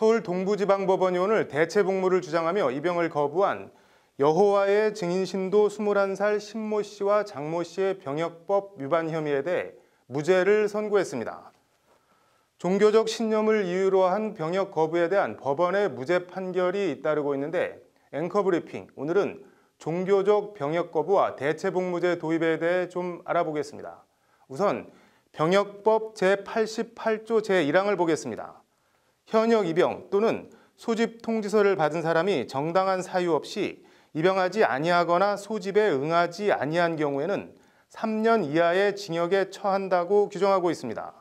서울 동부지방법원이 오늘 대체 복무를 주장하며 입영을 거부한 여호와의 증인 신도 21살 신모 씨와 장모 씨의 병역법 위반 혐의에 대해 무죄를 선고했습니다. 종교적 신념을 이유로 한 병역 거부에 대한 법원의 무죄 판결이 잇따르고 있는데 앵커 브리핑 오늘은 종교적 병역 거부와 대체 복무제 도입에 대해 좀 알아보겠습니다. 우선 병역법 제88조 제1항을 보겠습니다. 현역 입영 또는 소집 통지서를 받은 사람이 정당한 사유 없이 입영하지 아니하거나 소집에 응하지 아니한 경우에는 3년 이하의 징역에 처한다고 규정하고 있습니다.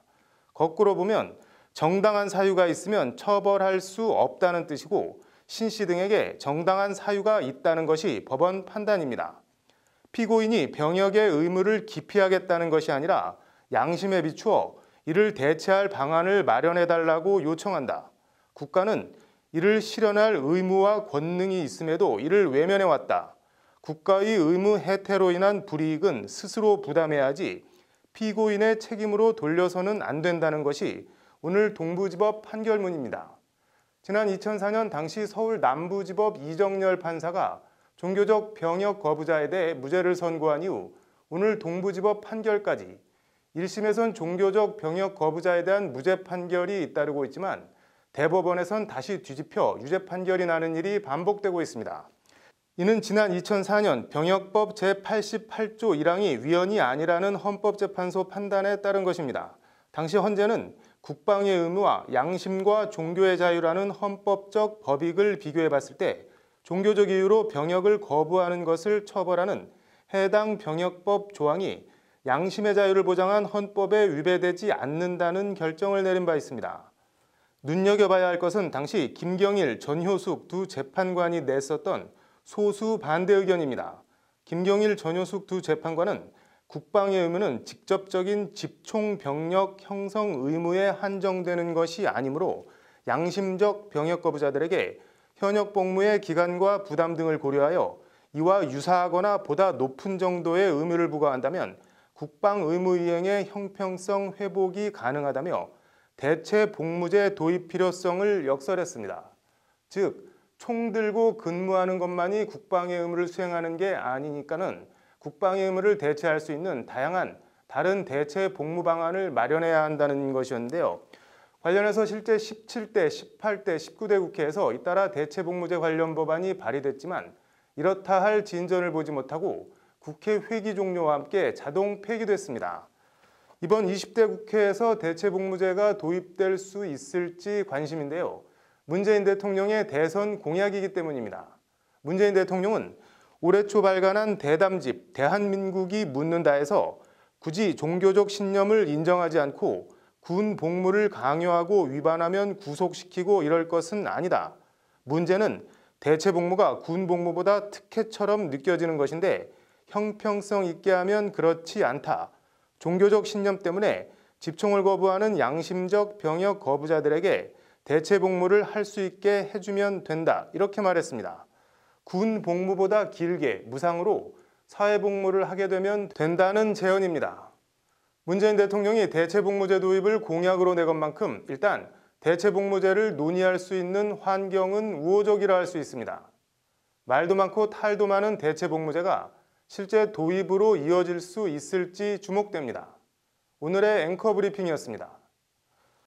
거꾸로 보면 정당한 사유가 있으면 처벌할 수 없다는 뜻이고 신씨 등에게 정당한 사유가 있다는 것이 법원 판단입니다. 피고인이 병역의 의무를 기피하겠다는 것이 아니라 양심에 비추어 이를 대체할 방안을 마련해달라고 요청한다. 국가는 이를 실현할 의무와 권능이 있음에도 이를 외면해왔다. 국가의 의무 해태로 인한 불이익은 스스로 부담해야지 피고인의 책임으로 돌려서는 안 된다는 것이 오늘 동부지법 판결문입니다. 지난 2004년 당시 서울 남부지법 이정열 판사가 종교적 병역 거부자에 대해 무죄를 선고한 이후 오늘 동부지법 판결까지 1심에선 종교적 병역 거부자에 대한 무죄 판결이 잇 따르고 있지만 대법원에선 다시 뒤집혀 유죄 판결이 나는 일이 반복되고 있습니다. 이는 지난 2004년 병역법 제88조 1항이 위헌이 아니라는 헌법재판소 판단에 따른 것입니다. 당시 헌재는 국방의 의무와 양심과 종교의 자유라는 헌법적 법익을 비교해 봤을 때 종교적 이유로 병역을 거부하는 것을 처벌하는 해당 병역법 조항이 양심의 자유를 보장한 헌법에 위배되지 않는다는 결정을 내린 바 있습니다. 눈여겨봐야 할 것은 당시 김경일, 전효숙 두 재판관이 냈었던 소수 반대 의견입니다. 김경일, 전효숙 두 재판관은 국방의 의무는 직접적인 집총병력 형성 의무에 한정되는 것이 아니므로 양심적 병역 거부자들에게 현역 복무의 기간과 부담 등을 고려하여 이와 유사하거나 보다 높은 정도의 의무를 부과한다면 국방 의무 이행의 형평성 회복이 가능하다며 대체 복무제 도입 필요성을 역설했습니다. 즉, 총 들고 근무하는 것만이 국방의 의무를 수행하는 게 아니니까는 국방의 의무를 대체할 수 있는 다양한 다른 대체 복무 방안을 마련해야 한다는 것이었는데요. 관련해서 실제 17대, 18대, 19대 국회에서 잇따라 대체 복무제 관련 법안이 발의됐지만 이렇다 할 진전을 보지 못하고 국회 회기 종료와 함께 자동 폐기됐습니다. 이번 20대 국회에서 대체복무제가 도입될 수 있을지 관심인데요. 문재인 대통령의 대선 공약이기 때문입니다. 문재인 대통령은 올해 초 발간한 대담집 대한민국이 묻는다에서 굳이 종교적 신념을 인정하지 않고 군 복무를 강요하고 위반하면 구속시키고 이럴 것은 아니다. 문제는 대체 복무가 군 복무보다 특혜처럼 느껴지는 것인데 형평성 있게 하면 그렇지 않다. 종교적 신념 때문에 집총을 거부하는 양심적 병역 거부자들에게 대체 복무를 할 수 있게 해주면 된다. 이렇게 말했습니다. 군 복무보다 길게 무상으로 사회복무를 하게 되면 된다는 제언입니다. 문재인 대통령이 대체복무제 도입을 공약으로 내건 만큼 일단 대체복무제를 논의할 수 있는 환경은 우호적이라 할 수 있습니다. 말도 많고 탈도 많은 대체복무제가 실제 도입으로 이어질 수 있을지 주목됩니다. 오늘의 앵커 브리핑이었습니다.